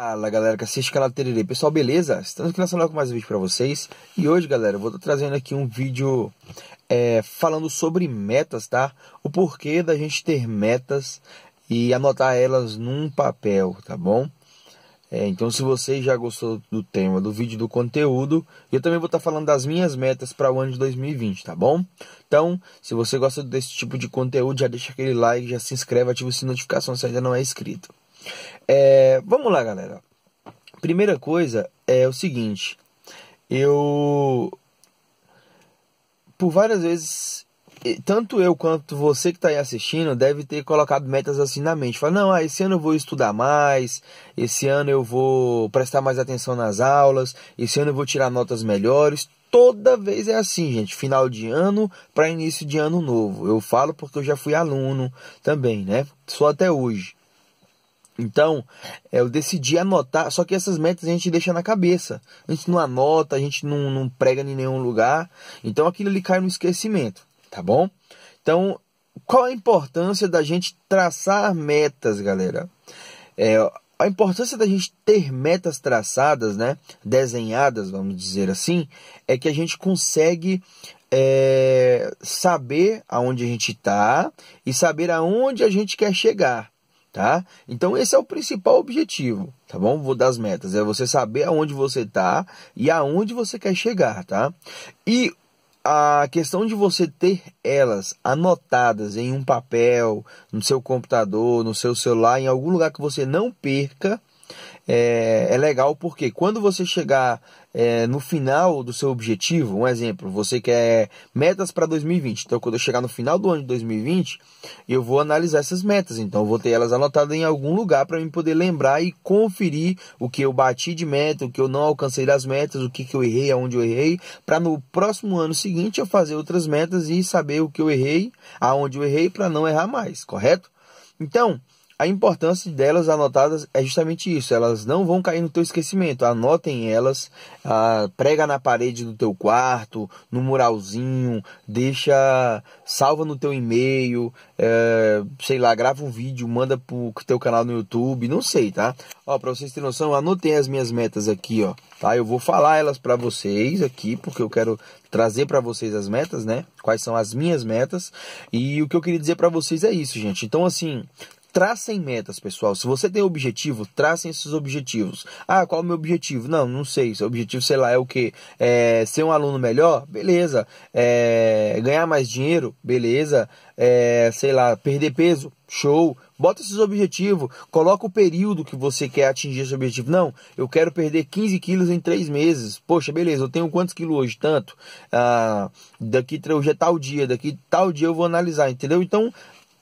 Fala galera que assiste canal Tererê, pessoal beleza? Estamos aqui lançando com mais um vídeo para vocês E hoje galera, eu vou estar tá trazendo aqui um vídeo é, falando sobre metas, tá? O porquê da gente ter metas e anotar elas num papel, tá bom? É, então se você já gostou do tema, do vídeo, do conteúdo Eu também vou estar tá falando das minhas metas para o ano de 2020, tá bom? Então, se você gosta desse tipo de conteúdo, já deixa aquele like, já se inscreve, ativa o sininho de notificação se ainda não é inscrito é, vamos lá, galera. Primeira coisa é o seguinte. Eu. Por várias vezes tanto eu quanto você que está aí assistindo deve ter colocado metas assim na mente. Fala, não, ah, esse ano eu vou estudar mais, esse ano eu vou prestar mais atenção nas aulas, esse ano eu vou tirar notas melhores. Toda vez é assim, gente. Final de ano para início de ano novo. Eu falo porque eu já fui aluno também, né? Só até hoje. Então, é, eu decidi anotar, só que essas metas a gente deixa na cabeça. A gente não anota, a gente não, não prega em nenhum lugar. Então aquilo ali cai no esquecimento, tá bom? Então, qual a importância da gente traçar metas, galera? É, a importância da gente ter metas traçadas, né? Desenhadas, vamos dizer assim, é que a gente consegue é, saber aonde a gente está e saber aonde a gente quer chegar tá? Então esse é o principal objetivo, tá bom? Vou das metas é você saber aonde você está e aonde você quer chegar, tá? E a questão de você ter elas anotadas em um papel, no seu computador, no seu celular, em algum lugar que você não perca, é, é legal porque quando você chegar é, no final do seu objetivo, um exemplo, você quer metas para 2020. Então, quando eu chegar no final do ano de 2020, eu vou analisar essas metas. Então, eu vou ter elas anotadas em algum lugar para me poder lembrar e conferir o que eu bati de meta, o que eu não alcancei das metas, o que, que eu errei, aonde eu errei, para no próximo ano seguinte eu fazer outras metas e saber o que eu errei, aonde eu errei, para não errar mais, correto? Então, a importância delas anotadas é justamente isso. Elas não vão cair no teu esquecimento. Anotem elas, ah, prega na parede do teu quarto, no muralzinho, deixa salva no teu e-mail, é, sei lá, grava um vídeo, manda pro teu canal no YouTube, não sei, tá? Ó, para vocês terem noção, anotei as minhas metas aqui, ó, tá? Eu vou falar elas para vocês aqui, porque eu quero trazer para vocês as metas, né? Quais são as minhas metas? E o que eu queria dizer para vocês é isso, gente. Então, assim, Tracem metas, pessoal. Se você tem objetivo, tracem esses objetivos. Ah, qual é o meu objetivo? Não, não sei. Seu objetivo, sei lá, é o que? É ser um aluno melhor? Beleza. É ganhar mais dinheiro? Beleza. É, sei lá, perder peso? Show. Bota esses objetivos, coloca o período que você quer atingir esse objetivo. Não, eu quero perder 15 quilos em 3 meses. Poxa, beleza, eu tenho quantos quilos hoje? Tanto. Ah, daqui hoje é tal dia, daqui tal dia eu vou analisar, entendeu? Então,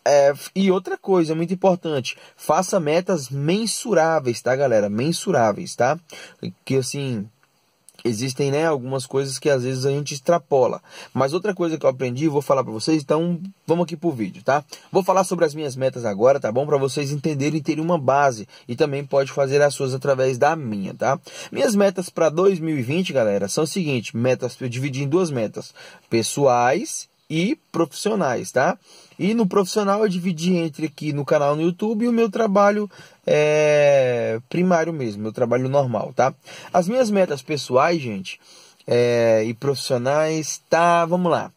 é, e outra coisa muito importante, faça metas mensuráveis, tá, galera? Mensuráveis, tá? Que assim, existem né, algumas coisas que às vezes a gente extrapola. Mas outra coisa que eu aprendi, vou falar para vocês, então vamos aqui pro vídeo, tá? Vou falar sobre as minhas metas agora, tá bom? Para vocês entenderem e terem uma base e também pode fazer as suas através da minha, tá? Minhas metas para 2020, galera, são o seguinte, metas eu dividi em duas metas, pessoais e profissionais, tá? E no profissional eu dividi entre aqui no canal no YouTube e o meu trabalho é, primário mesmo, meu trabalho normal, tá? As minhas metas pessoais, gente, é, e profissionais, tá? Vamos lá.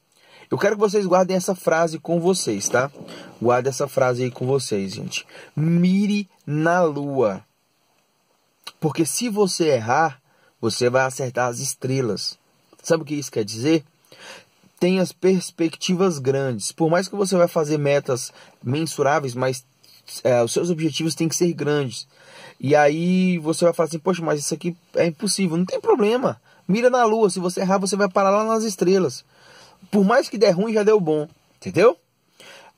Eu quero que vocês guardem essa frase com vocês, tá? Guarde essa frase aí com vocês, gente. Mire na lua. Porque se você errar, você vai acertar as estrelas. Sabe o que isso quer dizer? tenha as perspectivas grandes. Por mais que você vai fazer metas mensuráveis, mas é, os seus objetivos têm que ser grandes. E aí você vai falar assim, poxa, mas isso aqui é impossível. Não tem problema. Mira na lua, se você errar, você vai parar lá nas estrelas. Por mais que der ruim, já deu bom. Entendeu?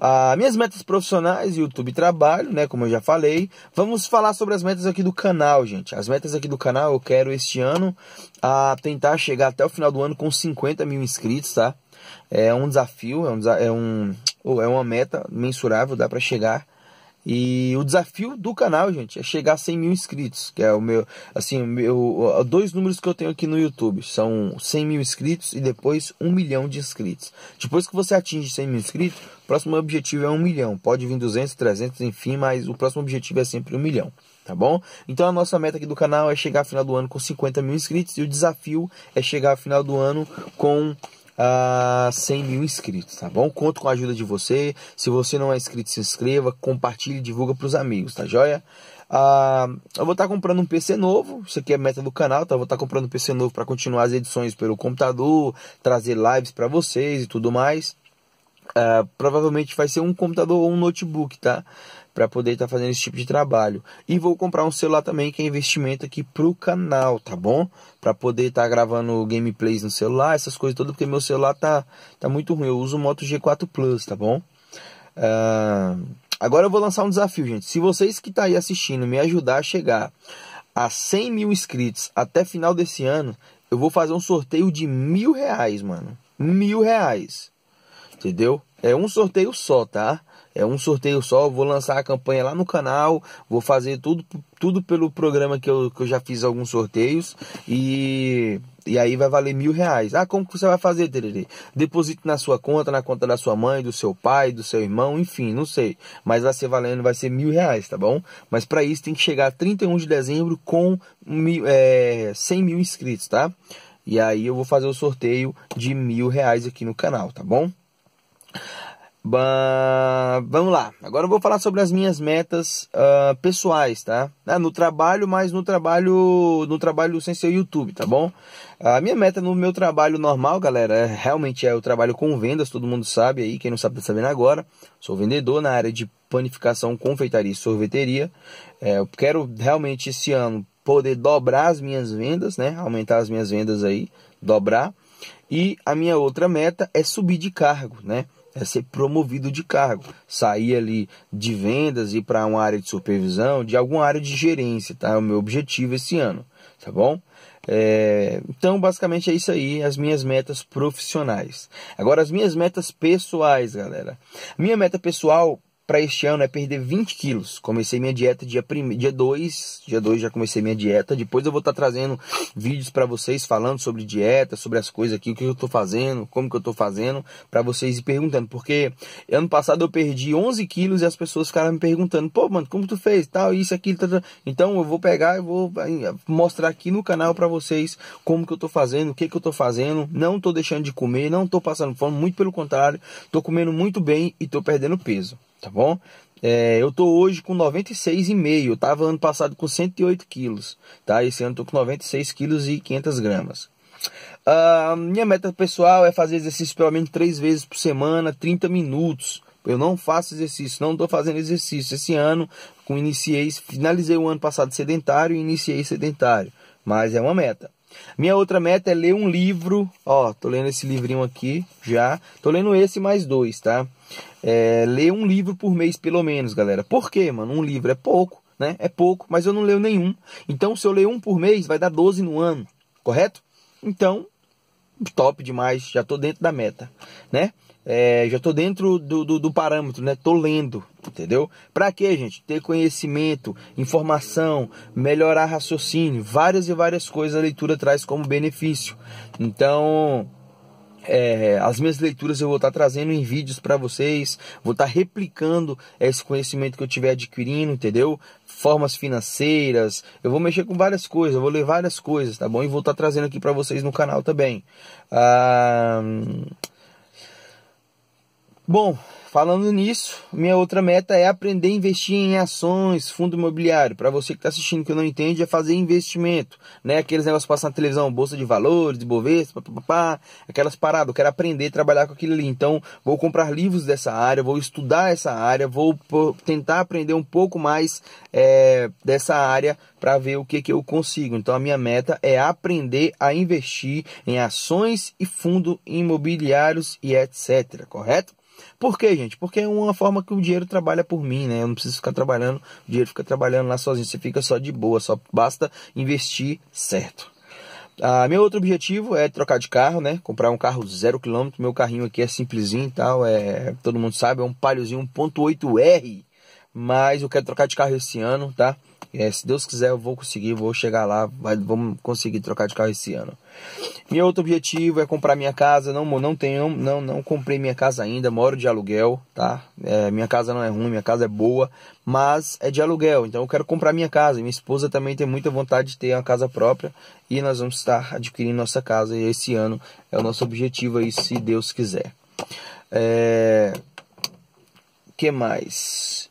Ah, minhas metas profissionais, YouTube trabalho, né? Como eu já falei. Vamos falar sobre as metas aqui do canal, gente. As metas aqui do canal, eu quero este ano a ah, tentar chegar até o final do ano com 50 mil inscritos, tá? É um desafio, é, um, é, um, oh, é uma meta mensurável, dá para chegar. E o desafio do canal, gente, é chegar a 100 mil inscritos, que é o meu, assim, o meu, dois números que eu tenho aqui no YouTube são 100 mil inscritos e depois 1 milhão de inscritos. Depois que você atinge 100 mil inscritos, o próximo objetivo é 1 milhão, pode vir 200, 300, enfim, mas o próximo objetivo é sempre 1 milhão, tá bom? Então a nossa meta aqui do canal é chegar ao final do ano com 50 mil inscritos e o desafio é chegar ao final do ano com uh, 100 mil inscritos, tá bom? Conto com a ajuda de você. Se você não é inscrito, se inscreva, compartilhe, divulga para os amigos, tá joia? Ah, eu vou estar tá comprando um PC novo, isso aqui é meta do canal, tá? Eu vou estar tá comprando um PC novo para continuar as edições pelo computador, trazer lives para vocês e tudo mais. Ah, provavelmente vai ser um computador ou um notebook, tá? para poder estar tá fazendo esse tipo de trabalho. E vou comprar um celular também, que é investimento aqui pro canal, tá bom? Para poder estar tá gravando gameplays no celular, essas coisas todas, porque meu celular tá, tá muito ruim. Eu uso o Moto G4 Plus, tá bom? Uh, agora eu vou lançar um desafio, gente. Se vocês que estão tá aí assistindo me ajudar a chegar a 100 mil inscritos até final desse ano, eu vou fazer um sorteio de mil reais, mano. Mil reais. Entendeu? É um sorteio só, tá? É um sorteio só, vou lançar a campanha lá no canal, vou fazer tudo, tudo pelo programa que eu, que eu já fiz alguns sorteios e, e aí vai valer mil reais. Ah, como que você vai fazer, Tererê? Deposite na sua conta, na conta da sua mãe, do seu pai, do seu irmão, enfim, não sei. Mas vai ser valendo, vai ser mil reais, tá bom? Mas para isso tem que chegar a 31 de dezembro com mil, é, 100 mil inscritos, tá? E aí eu vou fazer o sorteio de mil reais aqui no canal, tá bom? Bah, vamos lá, agora eu vou falar sobre as minhas metas uh, pessoais, tá? Ah, no trabalho, mas no trabalho no trabalho sem ser YouTube, tá bom? A minha meta no meu trabalho normal, galera, é, realmente é o trabalho com vendas, todo mundo sabe aí, quem não sabe tá sabendo agora. Sou vendedor na área de panificação, confeitaria e sorveteria. É, eu quero realmente esse ano poder dobrar as minhas vendas, né? Aumentar as minhas vendas aí, dobrar. E a minha outra meta é subir de cargo, né? é ser promovido de cargo, sair ali de vendas e para uma área de supervisão, de alguma área de gerência, tá? É o meu objetivo esse ano, tá bom? É, então, basicamente é isso aí, as minhas metas profissionais. Agora, as minhas metas pessoais, galera. Minha meta pessoal para este ano é perder 20 quilos. Comecei minha dieta dia 1, dia 2, dia 2 já comecei minha dieta. Depois eu vou estar tá trazendo vídeos para vocês falando sobre dieta, sobre as coisas aqui, o que eu estou fazendo, como que eu estou fazendo, para vocês ir perguntando, porque ano passado eu perdi 11 quilos e as pessoas ficaram me perguntando: "Pô, mano, como tu fez? Tal, isso aquilo. tal, tal. Então eu vou pegar e vou mostrar aqui no canal para vocês como que eu estou fazendo, o que que eu estou fazendo. Não estou deixando de comer, não estou passando fome, muito pelo contrário, estou comendo muito bem e estou perdendo peso tá bom? É, eu tô hoje com 96,5, eu tava ano passado com 108 quilos, tá? Esse ano tô com 96 quilos e 500 gramas. Uh, minha meta pessoal é fazer exercício pelo menos três vezes por semana, 30 minutos. Eu não faço exercício, não tô fazendo exercício. Esse ano, com iniciei, finalizei o ano passado sedentário e iniciei sedentário. Mas é uma meta. Minha outra meta é ler um livro. Ó, tô lendo esse livrinho aqui já. Tô lendo esse mais dois, tá? É, ler um livro por mês, pelo menos, galera. Por quê, mano? Um livro é pouco, né? É pouco, mas eu não leio nenhum. Então, se eu ler um por mês, vai dar 12 no ano, correto? Então, top demais, já tô dentro da meta, né? É, já estou dentro do, do, do, parâmetro, né? Tô lendo, entendeu? Para quê, gente? Ter conhecimento, informação, melhorar raciocínio, várias e várias coisas a leitura traz como benefício. Então, é, as minhas leituras eu vou estar tá trazendo em vídeos para vocês, vou estar tá replicando esse conhecimento que eu estiver adquirindo, entendeu? Formas financeiras, eu vou mexer com várias coisas, eu vou ler várias coisas, tá bom? E vou estar tá trazendo aqui para vocês no canal também. Ah, Bom, falando nisso, minha outra meta é aprender a investir em ações, fundo imobiliário. Para você que está assistindo que não entende, é fazer investimento, né? Aqueles negócios passam na televisão, bolsa de valores, Bovespa, papapá, aquelas paradas. Eu quero aprender a trabalhar com aquilo ali. Então, vou comprar livros dessa área, vou estudar essa área, vou tentar aprender um pouco mais é, dessa área para ver o que, que eu consigo. Então, a minha meta é aprender a investir em ações e fundo imobiliários e etc. Correto? Por quê, gente? Porque é uma forma que o dinheiro trabalha por mim, né? Eu não preciso ficar trabalhando, o dinheiro fica trabalhando lá sozinho, você fica só de boa, só basta investir certo. Ah, meu outro objetivo é trocar de carro, né? Comprar um carro zero quilômetro. Meu carrinho aqui é simplesinho e tal. É, todo mundo sabe, é um palhozinho 1.8R. Mas eu quero trocar de carro esse ano, tá? É, se Deus quiser, eu vou conseguir, vou chegar lá, vai, vamos conseguir trocar de carro esse ano. Meu outro objetivo é comprar minha casa. Não, não tenho, não, não comprei minha casa ainda. Moro de aluguel, tá? É, minha casa não é ruim, minha casa é boa, mas é de aluguel. Então eu quero comprar minha casa. Minha esposa também tem muita vontade de ter uma casa própria e nós vamos estar adquirindo nossa casa esse ano. É o nosso objetivo aí, se Deus quiser. É... que mais?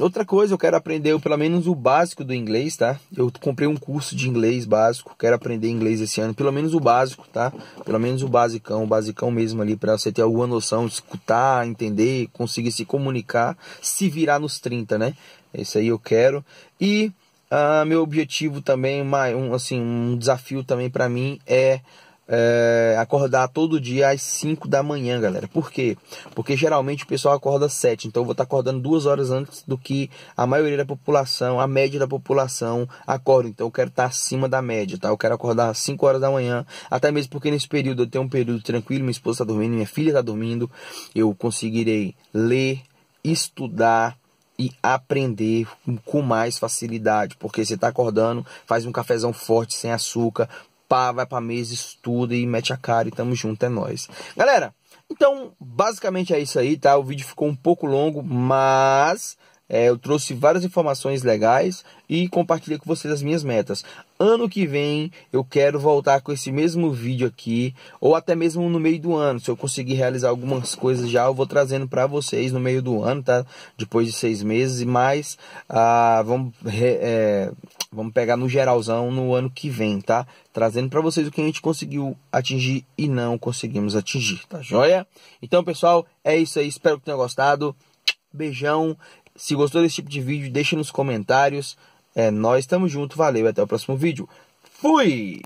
outra coisa, eu quero aprender pelo menos o básico do inglês, tá? Eu comprei um curso de inglês básico, quero aprender inglês esse ano, pelo menos o básico, tá? Pelo menos o basicão, o basicão mesmo ali, para você ter alguma noção, escutar, entender, conseguir se comunicar, se virar nos 30, né? Isso aí eu quero. E ah, meu objetivo também, um, assim, um desafio também para mim é é, acordar todo dia às 5 da manhã, galera. Por quê? Porque geralmente o pessoal acorda às 7, então eu vou estar tá acordando duas horas antes do que a maioria da população, a média da população acorda. Então eu quero estar tá acima da média, tá? Eu quero acordar às 5 horas da manhã, até mesmo porque nesse período eu tenho um período tranquilo, minha esposa está dormindo, minha filha está dormindo, eu conseguirei ler, estudar, e aprender com mais facilidade, porque você está acordando, faz um cafezão forte sem açúcar, pá, vai pra mesa, estuda e mete a cara e tamo junto, é nóis. Galera, então basicamente é isso aí, tá? O vídeo ficou um pouco longo, mas é, eu trouxe várias informações legais e compartilhei com vocês as minhas metas. Ano que vem eu quero voltar com esse mesmo vídeo aqui, ou até mesmo no meio do ano. Se eu conseguir realizar algumas coisas já, eu vou trazendo para vocês no meio do ano, tá? Depois de seis meses, mais ah, vamos, é, vamos pegar no geralzão no ano que vem, tá? Trazendo para vocês o que a gente conseguiu atingir e não conseguimos atingir, tá joia? Então, pessoal, é isso aí. Espero que tenham gostado. Beijão. Se gostou desse tipo de vídeo, deixe nos comentários. É, nós estamos juntos, valeu, até o próximo vídeo. Fui!